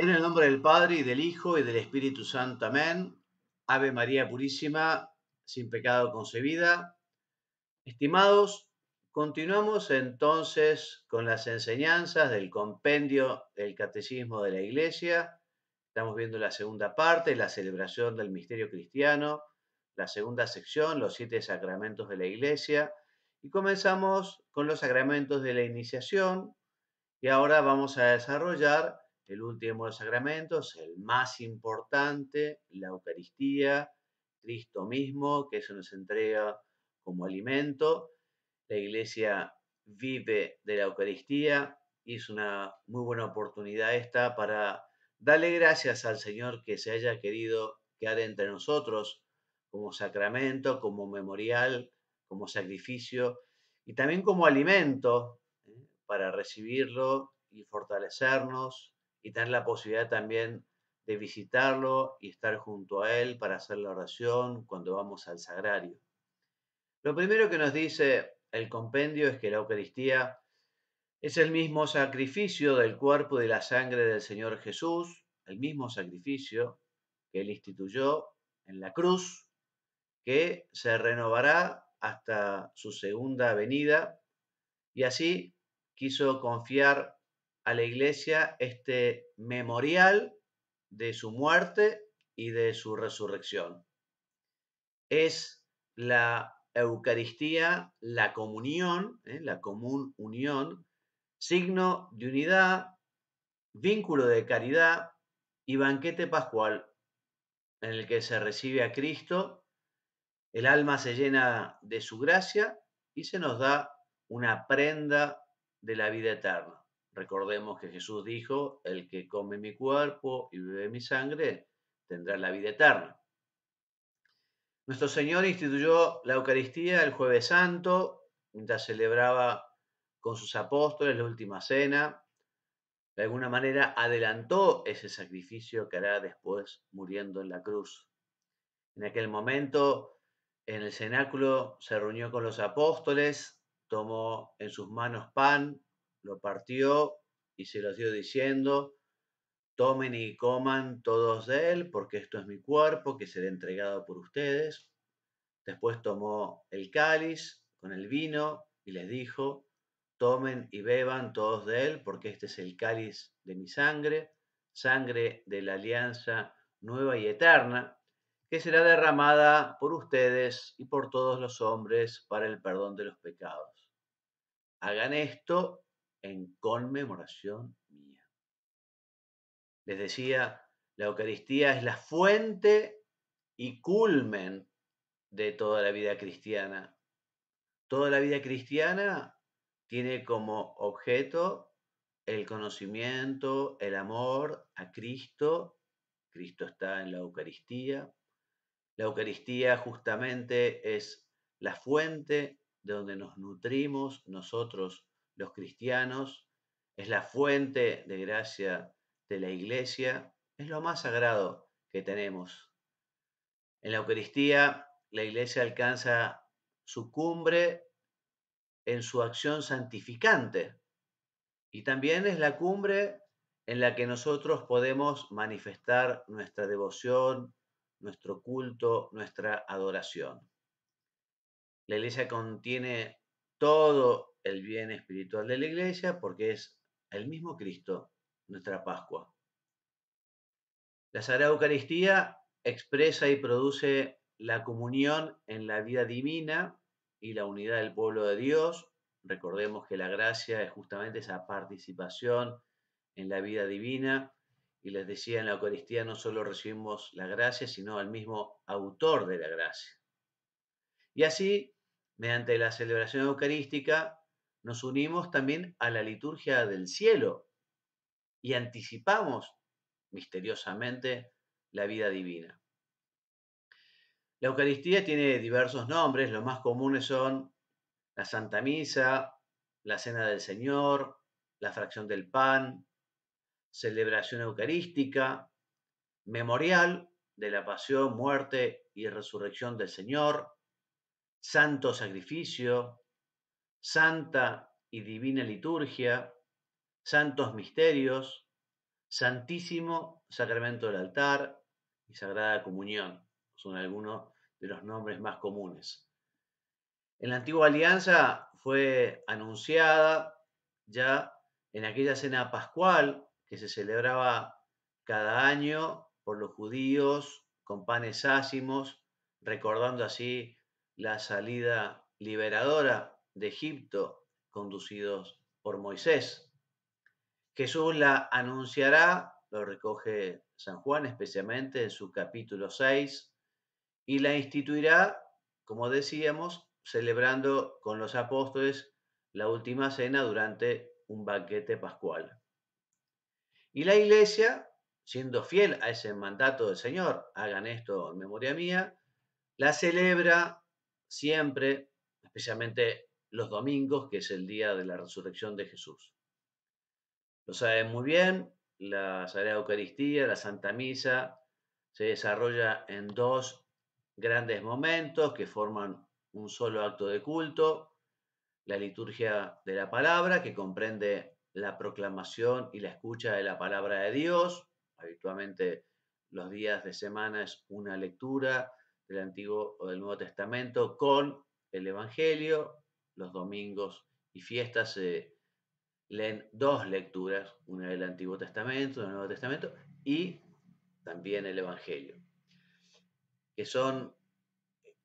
En el nombre del Padre y del Hijo y del Espíritu Santo. Amén. Ave María Purísima, sin pecado concebida. Estimados, continuamos entonces con las enseñanzas del compendio del Catecismo de la Iglesia. Estamos viendo la segunda parte, la celebración del misterio cristiano, la segunda sección, los siete sacramentos de la Iglesia. Y comenzamos con los sacramentos de la iniciación y ahora vamos a desarrollar el último de los sacramentos, el más importante, la Eucaristía, Cristo mismo, que se nos entrega como alimento. La iglesia vive de la Eucaristía y es una muy buena oportunidad esta para darle gracias al Señor que se haya querido quedar entre nosotros como sacramento, como memorial, como sacrificio y también como alimento ¿eh? para recibirlo y fortalecernos y tener la posibilidad también de visitarlo y estar junto a él para hacer la oración cuando vamos al sagrario. Lo primero que nos dice el compendio es que la Eucaristía es el mismo sacrificio del cuerpo y de la sangre del Señor Jesús, el mismo sacrificio que él instituyó en la cruz, que se renovará hasta su segunda venida, y así quiso confiar la iglesia este memorial de su muerte y de su resurrección. Es la Eucaristía, la comunión, ¿eh? la común unión, signo de unidad, vínculo de caridad y banquete pascual en el que se recibe a Cristo, el alma se llena de su gracia y se nos da una prenda de la vida eterna. Recordemos que Jesús dijo, el que come mi cuerpo y bebe mi sangre tendrá la vida eterna. Nuestro Señor instituyó la Eucaristía el jueves santo, mientras celebraba con sus apóstoles la última cena. De alguna manera adelantó ese sacrificio que hará después muriendo en la cruz. En aquel momento, en el cenáculo, se reunió con los apóstoles, tomó en sus manos pan, lo partió y se los dio diciendo, tomen y coman todos de él, porque esto es mi cuerpo que será entregado por ustedes. Después tomó el cáliz con el vino y les dijo, tomen y beban todos de él, porque este es el cáliz de mi sangre, sangre de la alianza nueva y eterna, que será derramada por ustedes y por todos los hombres para el perdón de los pecados. Hagan esto en conmemoración mía. Les decía, la Eucaristía es la fuente y culmen de toda la vida cristiana. Toda la vida cristiana tiene como objeto el conocimiento, el amor a Cristo. Cristo está en la Eucaristía. La Eucaristía justamente es la fuente de donde nos nutrimos nosotros los cristianos, es la fuente de gracia de la iglesia, es lo más sagrado que tenemos. En la Eucaristía, la iglesia alcanza su cumbre en su acción santificante y también es la cumbre en la que nosotros podemos manifestar nuestra devoción, nuestro culto, nuestra adoración. La iglesia contiene todo el bien espiritual de la iglesia porque es el mismo Cristo, nuestra Pascua. La Sagrada Eucaristía expresa y produce la comunión en la vida divina y la unidad del pueblo de Dios. Recordemos que la gracia es justamente esa participación en la vida divina. Y les decía, en la Eucaristía no solo recibimos la gracia, sino al mismo autor de la gracia. Y así, mediante la celebración eucarística, nos unimos también a la liturgia del cielo y anticipamos misteriosamente la vida divina. La Eucaristía tiene diversos nombres, los más comunes son la Santa Misa, la Cena del Señor, la fracción del pan, celebración eucarística, memorial de la pasión, muerte y resurrección del Señor, santo sacrificio, Santa y Divina Liturgia, Santos Misterios, Santísimo Sacramento del Altar y Sagrada Comunión. Son algunos de los nombres más comunes. En la antigua alianza fue anunciada ya en aquella cena pascual que se celebraba cada año por los judíos con panes ácimos, recordando así la salida liberadora de Egipto, conducidos por Moisés. Jesús la anunciará, lo recoge San Juan especialmente en su capítulo 6, y la instituirá, como decíamos, celebrando con los apóstoles la última cena durante un banquete pascual. Y la iglesia, siendo fiel a ese mandato del Señor, hagan esto en memoria mía, la celebra siempre, especialmente los domingos, que es el día de la resurrección de Jesús. Lo saben muy bien, la Sagrada Eucaristía, la Santa Misa, se desarrolla en dos grandes momentos que forman un solo acto de culto, la liturgia de la palabra, que comprende la proclamación y la escucha de la palabra de Dios, habitualmente los días de semana es una lectura del Antiguo o del Nuevo Testamento con el Evangelio, los domingos y fiestas se leen dos lecturas, una del Antiguo Testamento, del Nuevo Testamento y también el Evangelio, que son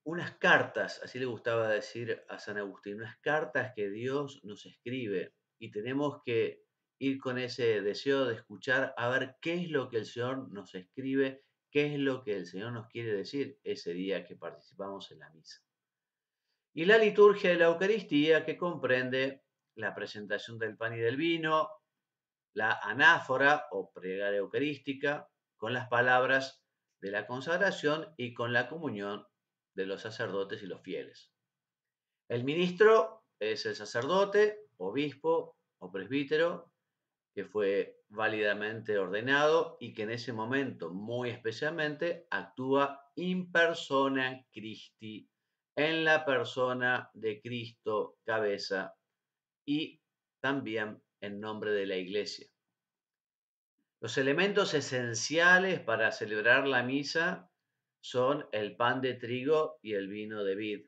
unas cartas, así le gustaba decir a San Agustín, unas cartas que Dios nos escribe y tenemos que ir con ese deseo de escuchar a ver qué es lo que el Señor nos escribe, qué es lo que el Señor nos quiere decir ese día que participamos en la misa y la liturgia de la Eucaristía que comprende la presentación del pan y del vino, la anáfora o pregada eucarística, con las palabras de la consagración y con la comunión de los sacerdotes y los fieles. El ministro es el sacerdote, obispo o presbítero, que fue válidamente ordenado y que en ese momento, muy especialmente, actúa in persona Christi en la persona de Cristo, cabeza, y también en nombre de la iglesia. Los elementos esenciales para celebrar la misa son el pan de trigo y el vino de vid.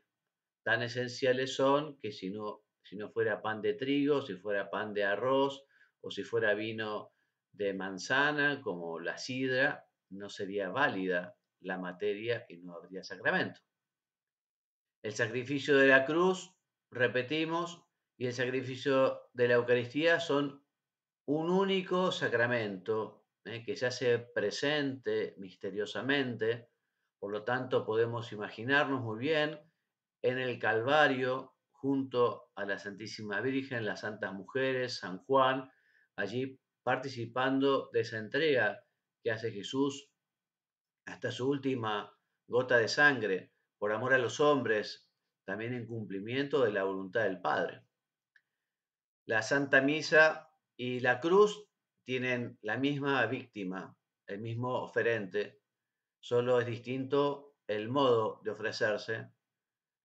Tan esenciales son que si no, si no fuera pan de trigo, si fuera pan de arroz o si fuera vino de manzana como la sidra, no sería válida la materia y no habría sacramento. El sacrificio de la cruz, repetimos, y el sacrificio de la Eucaristía son un único sacramento eh, que se hace presente misteriosamente. Por lo tanto, podemos imaginarnos muy bien en el Calvario, junto a la Santísima Virgen, las Santas Mujeres, San Juan, allí participando de esa entrega que hace Jesús hasta su última gota de sangre por amor a los hombres, también en cumplimiento de la voluntad del Padre. La Santa Misa y la cruz tienen la misma víctima, el mismo oferente, solo es distinto el modo de ofrecerse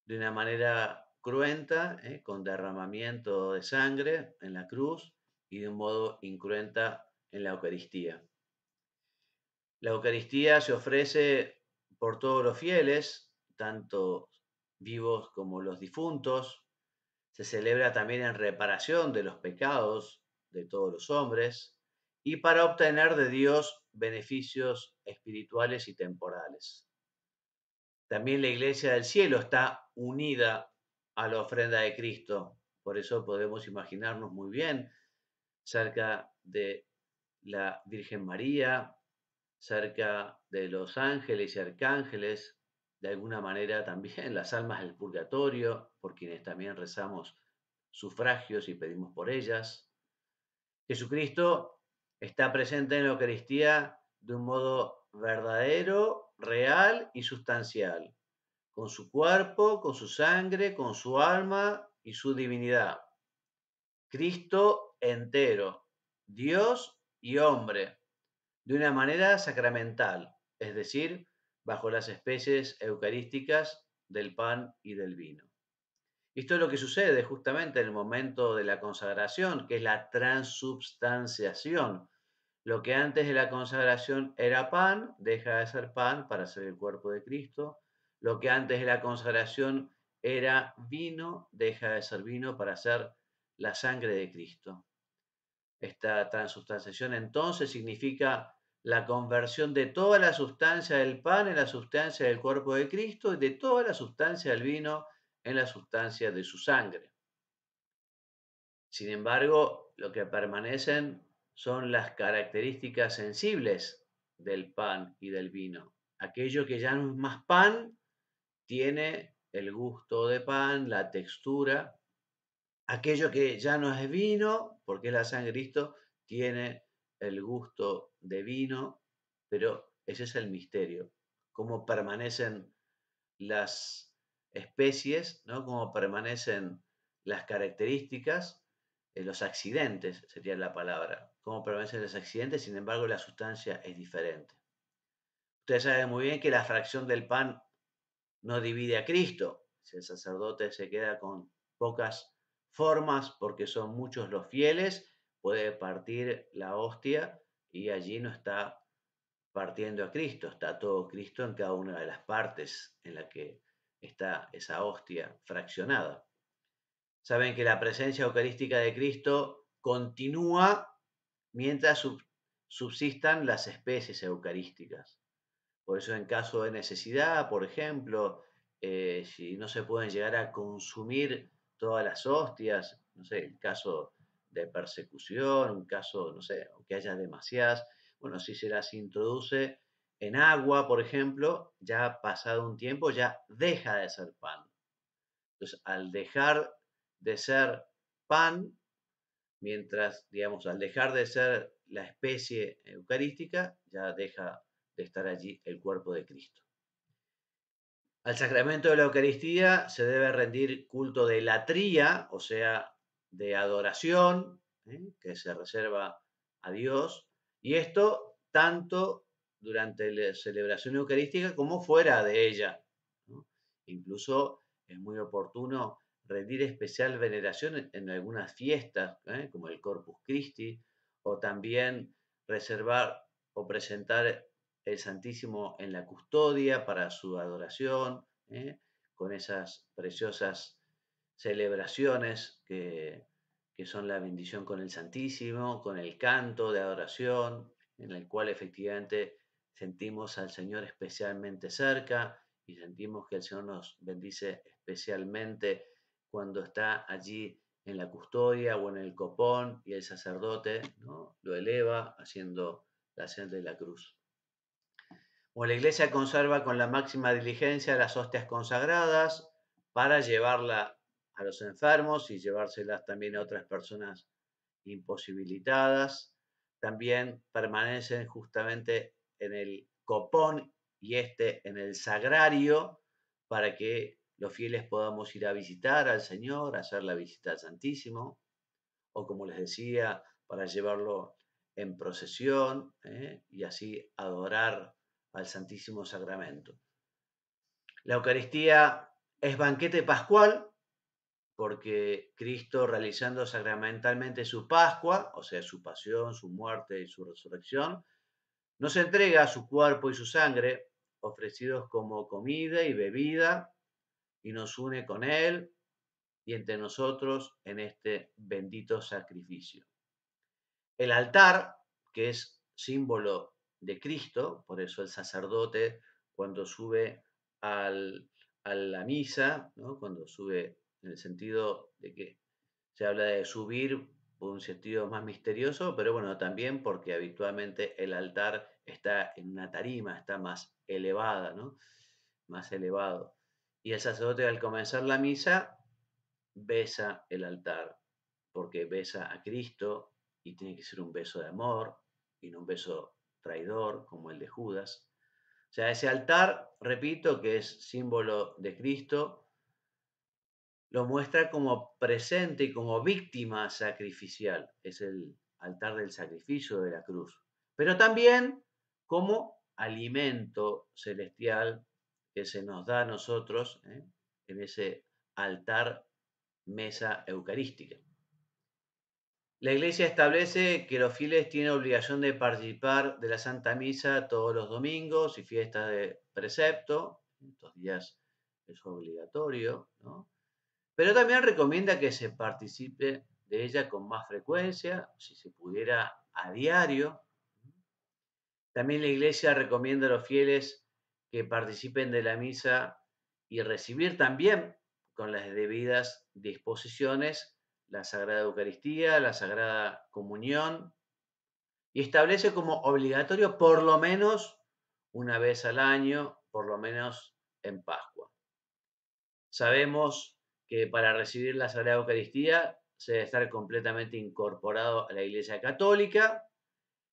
de una manera cruenta, ¿eh? con derramamiento de sangre en la cruz y de un modo incruenta en la Eucaristía. La Eucaristía se ofrece por todos los fieles tanto vivos como los difuntos. Se celebra también en reparación de los pecados de todos los hombres y para obtener de Dios beneficios espirituales y temporales. También la iglesia del cielo está unida a la ofrenda de Cristo. Por eso podemos imaginarnos muy bien cerca de la Virgen María, cerca de los ángeles y arcángeles, de alguna manera también las almas del purgatorio, por quienes también rezamos sufragios y pedimos por ellas. Jesucristo está presente en la Eucaristía de un modo verdadero, real y sustancial, con su cuerpo, con su sangre, con su alma y su divinidad. Cristo entero, Dios y hombre, de una manera sacramental, es decir, bajo las especies eucarísticas del pan y del vino. Esto es lo que sucede justamente en el momento de la consagración, que es la transubstanciación. Lo que antes de la consagración era pan, deja de ser pan para ser el cuerpo de Cristo. Lo que antes de la consagración era vino, deja de ser vino para ser la sangre de Cristo. Esta transubstanciación entonces significa la conversión de toda la sustancia del pan en la sustancia del cuerpo de Cristo y de toda la sustancia del vino en la sustancia de su sangre. Sin embargo, lo que permanecen son las características sensibles del pan y del vino. Aquello que ya no es más pan tiene el gusto de pan, la textura. Aquello que ya no es vino, porque es la sangre de Cristo, tiene el gusto de vino, pero ese es el misterio. Cómo permanecen las especies, ¿no? Cómo permanecen las características, eh, los accidentes sería la palabra. Cómo permanecen los accidentes, sin embargo, la sustancia es diferente. Ustedes saben muy bien que la fracción del pan no divide a Cristo. Si el sacerdote se queda con pocas formas porque son muchos los fieles, puede partir la hostia y allí no está partiendo a Cristo, está todo Cristo en cada una de las partes en la que está esa hostia fraccionada. Saben que la presencia eucarística de Cristo continúa mientras subsistan las especies eucarísticas. Por eso en caso de necesidad, por ejemplo, eh, si no se pueden llegar a consumir todas las hostias, no sé, el caso de persecución, un caso, no sé, que haya demasiadas, bueno, si se las introduce en agua, por ejemplo, ya pasado un tiempo ya deja de ser pan. Entonces, al dejar de ser pan, mientras, digamos, al dejar de ser la especie eucarística, ya deja de estar allí el cuerpo de Cristo. Al sacramento de la Eucaristía se debe rendir culto de latría, o sea, de adoración ¿eh? que se reserva a Dios, y esto tanto durante la celebración eucarística como fuera de ella. Incluso es muy oportuno rendir especial veneración en, algunas fiestas, ¿eh? como el Corpus Christi, o también reservar o presentar el Santísimo en la custodia para su adoración, ¿eh? con esas preciosas celebraciones que, son la bendición con el Santísimo, con el canto de adoración, en el cual efectivamente sentimos al Señor especialmente cerca y sentimos que el Señor nos bendice especialmente cuando está allí en la custodia o en el copón y el sacerdote ¿no? lo eleva haciendo la señal de la cruz. O la iglesia conserva con la máxima diligencia las hostias consagradas para llevarla a los enfermos y llevárselas también a otras personas imposibilitadas. También permanecen justamente en el copón y este en el sagrario para que los fieles podamos ir a visitar al Señor, hacer la visita al Santísimo, o como les decía, para llevarlo en procesión ¿eh? y así adorar al Santísimo Sacramento. La Eucaristía es banquete pascual, porque Cristo realizando sacramentalmente su Pascua, o sea, su pasión, su muerte y su resurrección, nos entrega su cuerpo y su sangre ofrecidos como comida y bebida y nos une con Él y entre nosotros en este bendito sacrificio. El altar, que es símbolo de Cristo, por eso el sacerdote cuando sube al, a la misa, cuando sube en el sentido de que se habla de subir por un sentido más misterioso, pero bueno, también porque habitualmente el altar está en una tarima, está más elevada, ¿no? Más elevado. Y el sacerdote al comenzar la misa besa el altar, porque besa a Cristo y tiene que ser un beso de amor y no un beso traidor como el de Judas. O sea, ese altar, repito, que es símbolo de Cristo, lo muestra como presente y como víctima sacrificial. Es el altar del sacrificio de la cruz. Pero también como alimento celestial que se nos da a nosotros ¿eh? en ese altar mesa eucarística. La Iglesia establece que los fieles tienen obligación de participar de la Santa Misa todos los domingos y fiestas de precepto. Estos días es obligatorio, ¿no? pero también recomienda que se participe de ella con más frecuencia, si se pudiera a diario. También la Iglesia recomienda a los fieles que participen de la misa y recibir también con las debidas disposiciones la Sagrada Eucaristía, la Sagrada Comunión, y establece como obligatorio por lo menos una vez al año, por lo menos en Pascua. Sabemos que para recibir la Sagrada Eucaristía se debe estar completamente incorporado a la Iglesia Católica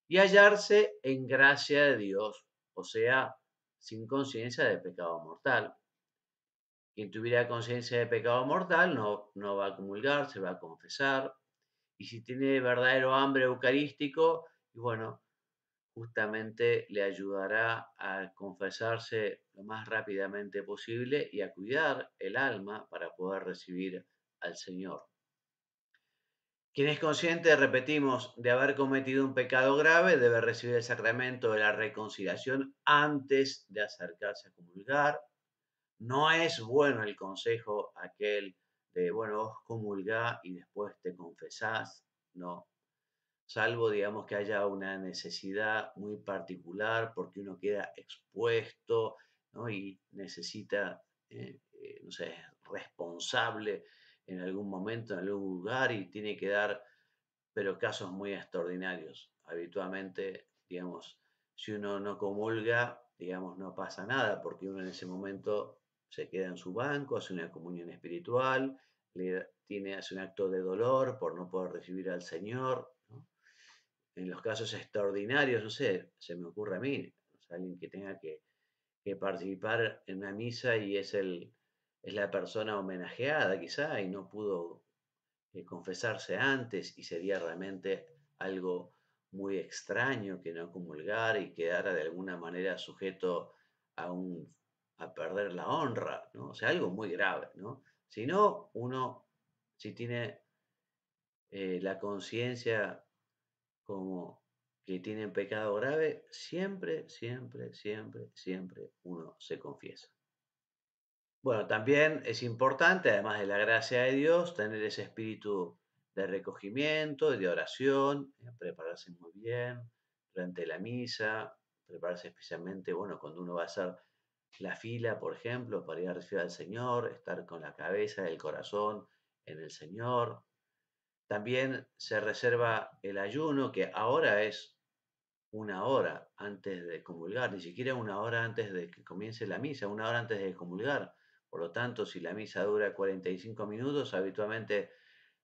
y hallarse en gracia de Dios, o sea, sin conciencia de pecado mortal. Quien tuviera conciencia de pecado mortal no, no va a comulgar, se va a confesar. Y si tiene verdadero hambre eucarístico, bueno, justamente le ayudará a confesarse lo más rápidamente posible y a cuidar el alma para poder recibir al Señor. Quien es consciente, repetimos, de haber cometido un pecado grave, debe recibir el sacramento de la reconciliación antes de acercarse a comulgar. No es bueno el consejo aquel de, bueno, vos comulgá y después te confesás. No, salvo digamos que haya una necesidad muy particular porque uno queda expuesto y necesita, eh, eh, no sé, responsable en algún momento, en algún lugar y tiene que dar, pero casos muy extraordinarios. Habitualmente, digamos, si uno no comulga, digamos, no pasa nada porque uno en ese momento se queda en su banco, hace una comunión espiritual, le tiene, hace un acto de dolor por no poder recibir al Señor, en los casos extraordinarios, no sé, se me ocurre a mí, alguien que tenga que, participar en una misa y es, el, es la persona homenajeada quizá y no pudo eh, confesarse antes y sería realmente algo muy extraño que no comulgar y quedara de alguna manera sujeto a, un, a perder la honra, ¿no? O sea, algo muy grave, ¿no? Si no, uno, si tiene eh, la conciencia como que tienen pecado grave, siempre, siempre, siempre, siempre uno se confiesa. Bueno, también es importante, además de la gracia de Dios, tener ese espíritu de recogimiento, de oración, eh, prepararse muy bien durante la misa, prepararse especialmente, bueno, cuando uno va a hacer la fila, por ejemplo, para ir a recibir al Señor, estar con la cabeza, el corazón en el Señor, también se reserva el ayuno, que ahora es una hora antes de comulgar, ni siquiera una hora antes de que comience la misa, una hora antes de comulgar. Por lo tanto, si la misa dura 45 minutos, habitualmente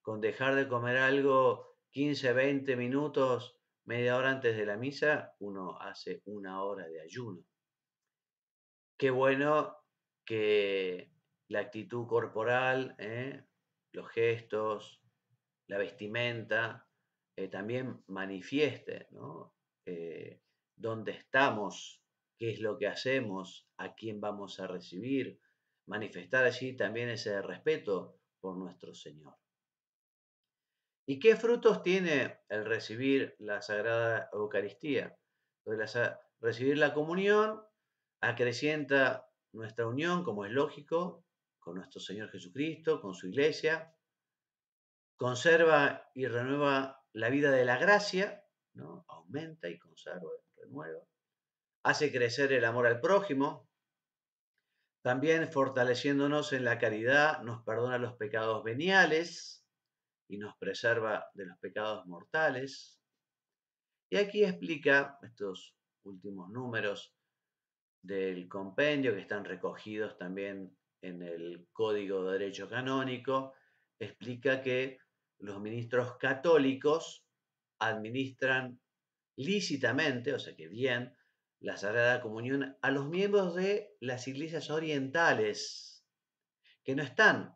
con dejar de comer algo 15, 20 minutos, media hora antes de la misa, uno hace una hora de ayuno. Qué bueno que la actitud corporal, ¿eh? los gestos, la vestimenta, eh, también manifieste eh, dónde estamos, qué es lo que hacemos, a quién vamos a recibir, manifestar allí también ese respeto por nuestro Señor. ¿Y qué frutos tiene el recibir la Sagrada Eucaristía? Pues recibir la comunión acrecienta nuestra unión, como es lógico, con nuestro Señor Jesucristo, con su iglesia, conserva y renueva la vida de la gracia, ¿no? aumenta y conserva, renueva, hace crecer el amor al prójimo, también fortaleciéndonos en la caridad, nos perdona los pecados veniales y nos preserva de los pecados mortales. Y aquí explica estos últimos números del compendio que están recogidos también en el Código de Derecho Canónico, explica que los ministros católicos administran lícitamente, o sea que bien, la Sagrada Comunión a los miembros de las iglesias orientales, que no están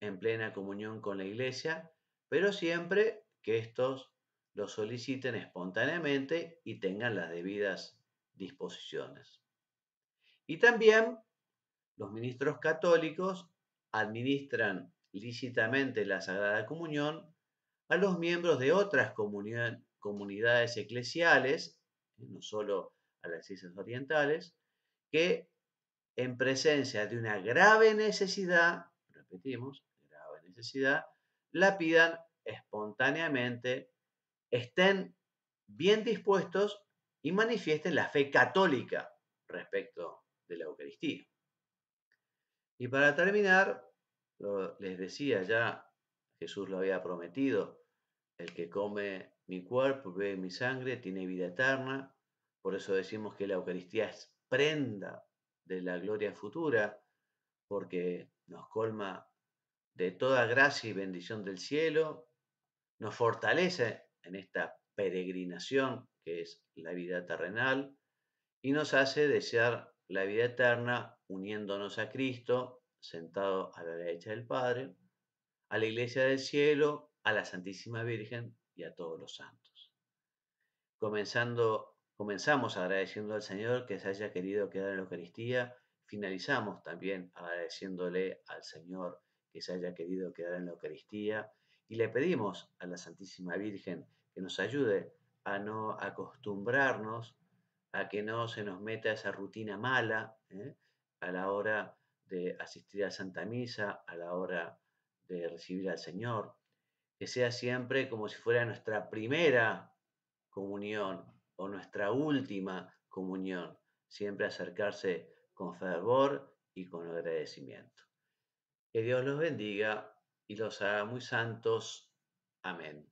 en plena comunión con la iglesia, pero siempre que estos lo soliciten espontáneamente y tengan las debidas disposiciones. Y también los ministros católicos administran lícitamente la Sagrada Comunión a los miembros de otras comunidades eclesiales, eh, no solo a las iglesias orientales, que en presencia de una grave necesidad, repetimos, grave necesidad, la pidan espontáneamente, estén bien dispuestos y manifiesten la fe católica respecto de la Eucaristía. Y para terminar, les decía ya, Jesús lo había prometido, el que come mi cuerpo, bebe mi sangre, tiene vida eterna. Por eso decimos que la Eucaristía es prenda de la gloria futura, porque nos colma de toda gracia y bendición del cielo, nos fortalece en esta peregrinación que es la vida terrenal y nos hace desear la vida eterna uniéndonos a Cristo sentado a la derecha del Padre, a la Iglesia del Cielo, a la Santísima Virgen y a todos los santos. Comenzando, comenzamos agradeciendo al Señor que se haya querido quedar en la Eucaristía, finalizamos también agradeciéndole al Señor que se haya querido quedar en la Eucaristía y le pedimos a la Santísima Virgen que nos ayude a no acostumbrarnos a que no se nos meta esa rutina mala ¿eh? a la hora de asistir a Santa Misa, a la hora de recibir al Señor, que sea siempre como si fuera nuestra primera comunión o nuestra última comunión, siempre acercarse con fervor y con agradecimiento. Que Dios los bendiga y los haga muy santos. Amén.